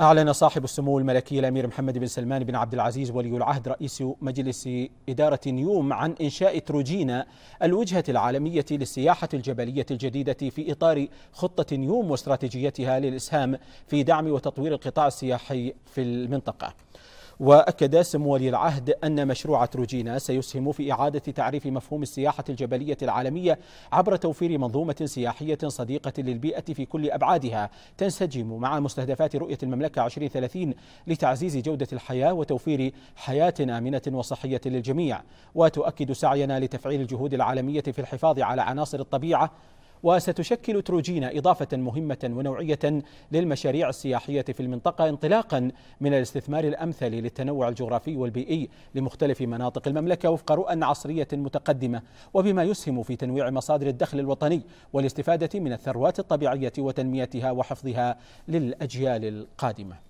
أعلن صاحب السمو الملكي الأمير محمد بن سلمان بن عبد العزيز ولي العهد رئيس مجلس إدارة نيوم عن إنشاء تروجينا الوجهة العالمية للسياحة الجبلية الجديدة في إطار خطة نيوم واستراتيجيتها للإسهام في دعم وتطوير القطاع السياحي في المنطقة. وأكد سمو ولي العهد أن مشروع تروجينا سيسهم في إعادة تعريف مفهوم السياحة الجبلية العالمية عبر توفير منظومة سياحية صديقة للبيئة في كل أبعادها تنسجم مع مستهدفات رؤية المملكة 2030 لتعزيز جودة الحياة وتوفير حياة آمنة وصحية للجميع وتؤكد سعينا لتفعيل الجهود العالمية في الحفاظ على عناصر الطبيعة وستشكل تروجينا إضافة مهمة ونوعية للمشاريع السياحية في المنطقة انطلاقا من الاستثمار الأمثل للتنوع الجغرافي والبيئي لمختلف مناطق المملكة وفق رؤى عصرية متقدمة وبما يسهم في تنويع مصادر الدخل الوطني والاستفادة من الثروات الطبيعية وتنميتها وحفظها للأجيال القادمة